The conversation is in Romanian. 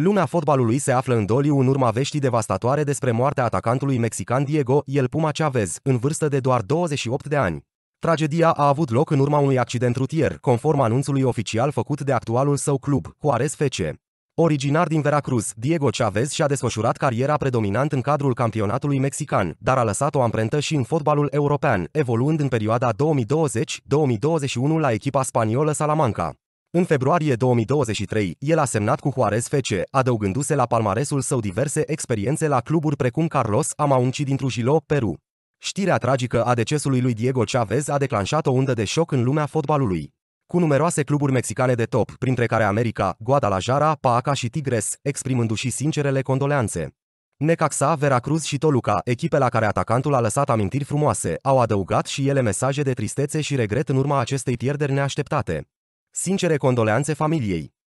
Lumea fotbalului se află în doliu în urma veștii devastatoare despre moartea atacantului mexican Diego El Puma Chavez, în vârstă de doar 28 de ani. Tragedia a avut loc în urma unui accident rutier, conform anunțului oficial făcut de actualul său club, Juarez FC. Originar din Veracruz, Diego Chavez și-a desfășurat cariera predominant în cadrul campionatului mexican, dar a lăsat o amprentă și în fotbalul european, evoluând în perioada 2020-2021 la echipa spaniolă Salamanca. În februarie 2023, el a semnat cu Juarez FC, adăugându-se la palmaresul său diverse experiențe la cluburi precum Carlos Amaunci din Trujillo, Peru. Știrea tragică a decesului lui Diego Chavez a declanșat o undă de șoc în lumea fotbalului. Cu numeroase cluburi mexicane de top, printre care America, Guadalajara, Paaca și Tigres, exprimându-și sincerele condoleanțe. Necaxa, Veracruz și Toluca, echipe la care atacantul a lăsat amintiri frumoase, au adăugat și ele mesaje de tristețe și regret în urma acestei pierderi neașteptate. Sincere condoleanțe familiei!